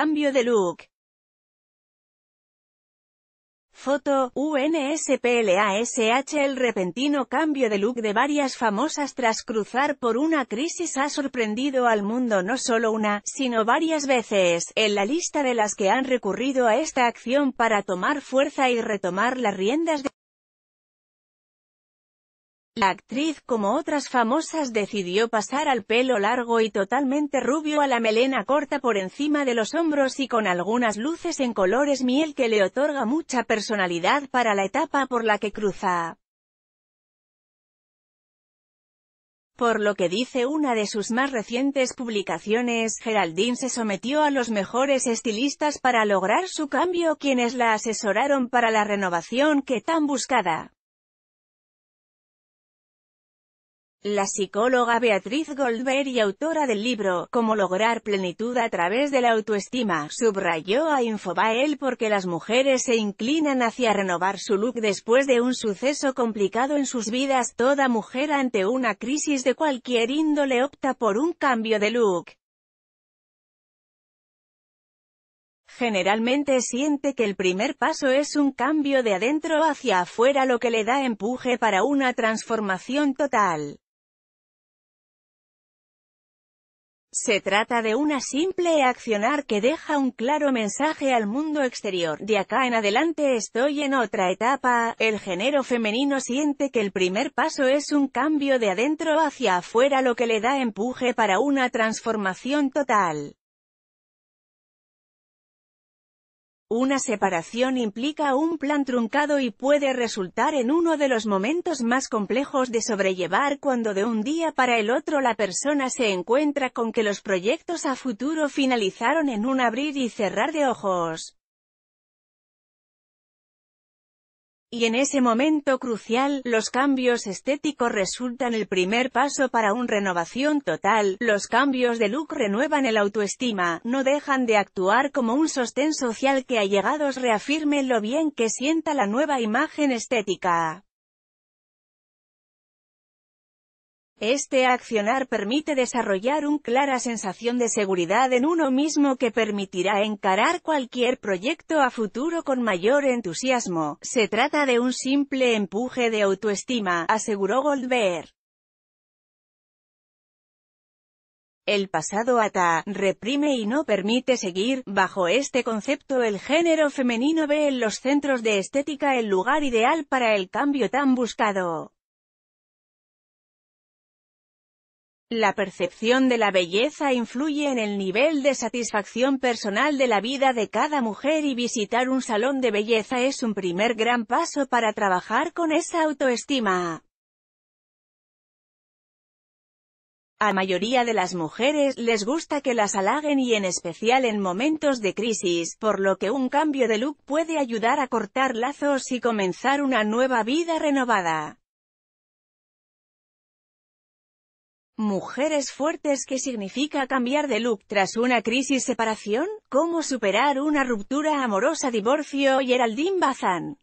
Cambio de look. Foto, UNSPLASH El repentino cambio de look de varias famosas tras cruzar por una crisis ha sorprendido al mundo no solo una, sino varias veces, en la lista de las que han recurrido a esta acción para tomar fuerza y retomar las riendas de la actriz como otras famosas decidió pasar al pelo largo y totalmente rubio a la melena corta por encima de los hombros y con algunas luces en colores miel que le otorga mucha personalidad para la etapa por la que cruza. Por lo que dice una de sus más recientes publicaciones, Geraldine se sometió a los mejores estilistas para lograr su cambio quienes la asesoraron para la renovación que tan buscada. La psicóloga Beatriz Goldberg y autora del libro Cómo lograr plenitud a través de la autoestima, subrayó a Infobael porque las mujeres se inclinan hacia renovar su look después de un suceso complicado en sus vidas. Toda mujer ante una crisis de cualquier índole opta por un cambio de look. Generalmente siente que el primer paso es un cambio de adentro hacia afuera lo que le da empuje para una transformación total. Se trata de una simple accionar que deja un claro mensaje al mundo exterior. De acá en adelante estoy en otra etapa, el género femenino siente que el primer paso es un cambio de adentro hacia afuera lo que le da empuje para una transformación total. Una separación implica un plan truncado y puede resultar en uno de los momentos más complejos de sobrellevar cuando de un día para el otro la persona se encuentra con que los proyectos a futuro finalizaron en un abrir y cerrar de ojos. Y en ese momento crucial, los cambios estéticos resultan el primer paso para una renovación total, los cambios de look renuevan el autoestima, no dejan de actuar como un sostén social que allegados reafirme lo bien que sienta la nueva imagen estética. Este accionar permite desarrollar una clara sensación de seguridad en uno mismo que permitirá encarar cualquier proyecto a futuro con mayor entusiasmo. Se trata de un simple empuje de autoestima, aseguró Goldberg. El pasado ata, reprime y no permite seguir, bajo este concepto el género femenino ve en los centros de estética el lugar ideal para el cambio tan buscado. La percepción de la belleza influye en el nivel de satisfacción personal de la vida de cada mujer y visitar un salón de belleza es un primer gran paso para trabajar con esa autoestima. A mayoría de las mujeres les gusta que las halaguen y en especial en momentos de crisis, por lo que un cambio de look puede ayudar a cortar lazos y comenzar una nueva vida renovada. Mujeres fuertes ¿Qué significa cambiar de look tras una crisis separación? ¿Cómo superar una ruptura amorosa divorcio? Geraldine Bazán